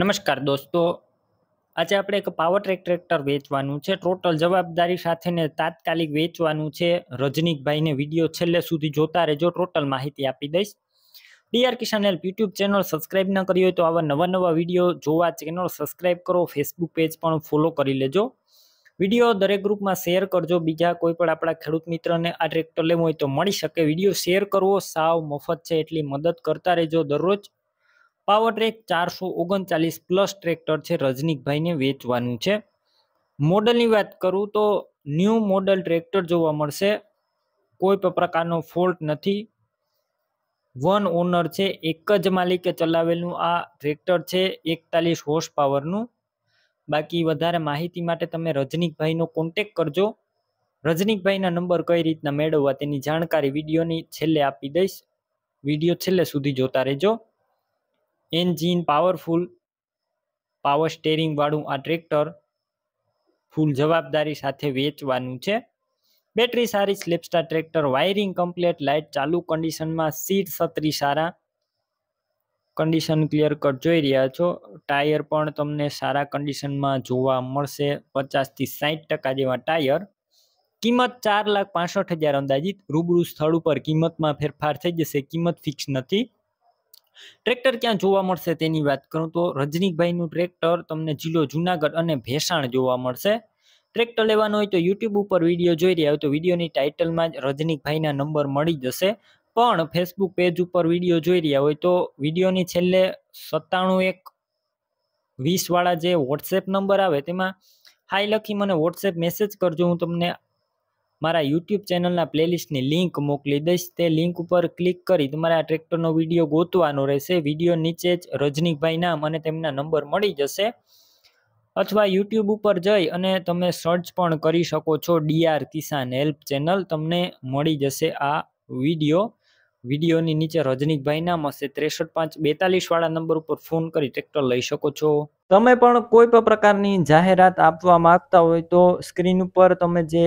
નમસ્કાર દોસ્તો આજે આપણે એક પાવર ટ્રેક ટ્રેક્ટર વેચવાનું છે ટોટલ જવાબદારી સાથેને તાત્કાલિક વેચવાનું છે રજનીકભાઈને વિડીયો છેલ્લે સુધી જોતા રહેજો ટોટલ માહિતી આપી દઈશ DR Kisan help YouTube channel subscribe ન કરી હોય તો આવા નવા નવા વિડીયો જોવા ચેનલ સબસ્ક્રાઈબ કરો ફેસબુક પેજ પણ ફોલો કરી લેજો વિડીયો દરેક ગ્રુપમાં શેર કરજો બીજા કોઈ પણ આપણા ખેડૂત મિત્રને આ ટ્રેક્ટર લેવું હોય તો મળી શકે વિડીયો શેર કરવો સાવ મફત છે એટલી મદદ કરતા રહેજો દરરોજ પાવર ટ્રેક ચારસો ઓગણચાલીસ પ્લસ ટ્રેક્ટર છે રજનીકભાઈને વેચવાનું છે મોડલની વાત કરું તો ન્યૂ મોડલ ટ્રેક્ટર જોવા મળશે કોઈ પણ પ્રકારનો ફોલ્ટ નથી વન ઓનર છે એક જ માલિકે ચલાવેલું આ ટ્રેક્ટર છે એકતાલીસ હોર્સ પાવરનું બાકી વધારે માહિતી માટે તમે રજનીકભાઈનો કોન્ટેક કરજો રજનીકભાઈના નંબર કઈ રીતના મેળવવા તેની જાણકારી વિડીયોની છેલ્લે આપી દઈશ વિડીયો છેલ્લે સુધી જોતા રહેજો એન્જિન પાવરફુલ પાવર સ્ટેરિંગવાળું આ ટ્રેક્ટર ફૂલ જવાબદારી સાથે વેચવાનું છે બેટરી સારી self start tractor wiring complete light ચાલુ કન્ડિશનમાં સીટ સત્રી સારા કન્ડિશન ક્લિયર કટ જોઈ રહ્યા છો ટાયર પણ તમને સારા કન્ડિશનમાં જોવા મળશે પચાસથી સાહીઠ ટકા જેવા ટાયર કિંમત ચાર લાખ પાસઠ હજાર અંદાજિત રૂબરૂ સ્થળ ઉપર કિંમતમાં ફેરફાર થઈ જશે કિંમત ફિક્સ નથી ટ્રેક્ટર ક્યાં જોવા મળશે તેની વાત કરું તો રજનીકભાઈનું ટ્રેક્ટર તમને જિલ્લો જુનાગઢ અને ભેસાણ જોવા મળશે ટ્રેક્ટર લેવાનું હોય તો યુટ્યુબ ઉપર વિડીયો જોઈ રહ્યા હોય તો વિડીયોની ટાઇટલમાં જ રજનીકભાઈના નંબર મળી જશે પણ ફેસબુક પેજ ઉપર વિડીયો જોઈ રહ્યા હોય તો વિડીયોની છેલ્લે સત્તાણું એક વીસવાળા જે વોટ્સએપ નંબર આવે તેમાં હાઈ લખી મને વોટ્સએપ મેસેજ કરજો હું તમને મારા યુટ્યુબ ચેનલના પ્લેલિસ્ટની લિંક મોકલી દઈશ તે લિંક ઉપર ક્લિક કરી તમારે આ ટ્રેક્ટરનો વિડીયો ગોતવાનો રહેશે વિડીયો નીચે જ રજનીકભાઈ નામ અને તેમના નંબર મળી જશે અથવા યુટ્યુબ ઉપર જઈ અને તમે સર્ચ પણ કરી શકો છો ડીઆર કિસાન હેલ્પ ચેનલ તમને મળી જશે આ વિડીયો વિડીયોની નીચે રજનીકભાઈ નામ હશે ત્રેસઠ પાંચ બેતાલીસવાળા નંબર ઉપર ફોન કરી ટ્રેક્ટર લઈ શકો છો તમે પણ કોઈ પણ પ્રકારની જાહેરાત આપવા માગતા હોય તો સ્ક્રીન ઉપર તમે જે